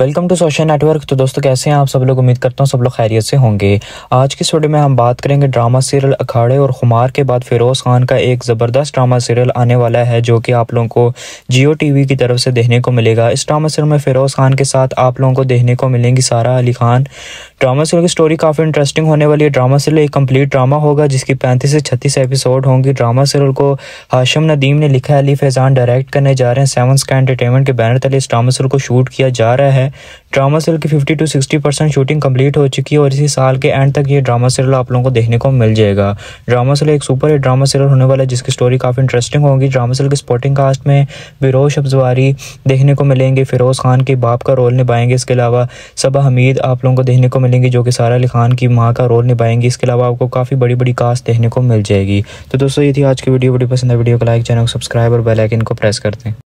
welcome to social network तो दोस्तों कैसे हैं आप सब लोग उम्मीद करता हूँ सब लोग खैरियत से होंगे आज की वीडियो में हम बात करेंगे ड्रामा सीरियल अखाड़े और खुमार के बाद फिरोज़ खान का एक ज़बरदस्त ड्रामा सीरियल आने वाला है जो कि आप लोगों को जियो टीवी की तरफ से देखने को मिलेगा इस ड्रामा सीरियल में फिरोज़ खान के साथ आप लोगों को देखने को मिलेंगी सारा अली खान ड्रामा सीरियल की स्टोरी काफ़ी इंटरेस्टिंग होने वाली है ड्रामा सीरियल एक कम्प्लीट ड्रामा होगा जिसकी पैंतीस से छत्तीस एपिसोड होंगी ड्रामा सीरियल को हाशम नदीम ने लिखा है अली फैज़ान डायरेक्ट करने जा रहे हैं सेवन स्का एंटरटेनमेंट के बैनर तले इस ड्रामा सीरियल को शूट किया जा रहा है है ड्रामा सेल की 50 टू 60 परसेंट शूटिंग कंप्लीट हो चुकी है और इसी साल के एंड तक ये ड्रामा सीरियल आप लोगों को देखने को मिल जाएगा ड्रामा सीरियल एक सुपर हिट ड्रामा सीरियल होने वाला है जिसकी स्टोरी काफ़ी इंटरेस्टिंग होगी ड्रामा सीरियल के स्पोर्टिंग कास्ट में बिरोज अफजवारी देखने को मिलेंगे फिरोज़ खान के बाप का रोल निभाएंगे इसके अलावा सबा हमीद आप लोगों को देखने को मिलेंगी जो कि सारा अली खान की माँ का रोल निभाएंगी इसके अलावा आपको काफ़ी बड़ी बड़ी कास्ट देखने को मिल जाएगी तो दोस्तों ये थी आज की वीडियो बड़ी पसंद है वीडियो को लाइक चैनल को सब्सक्राइब और बेलाइकन को प्रेस करते हैं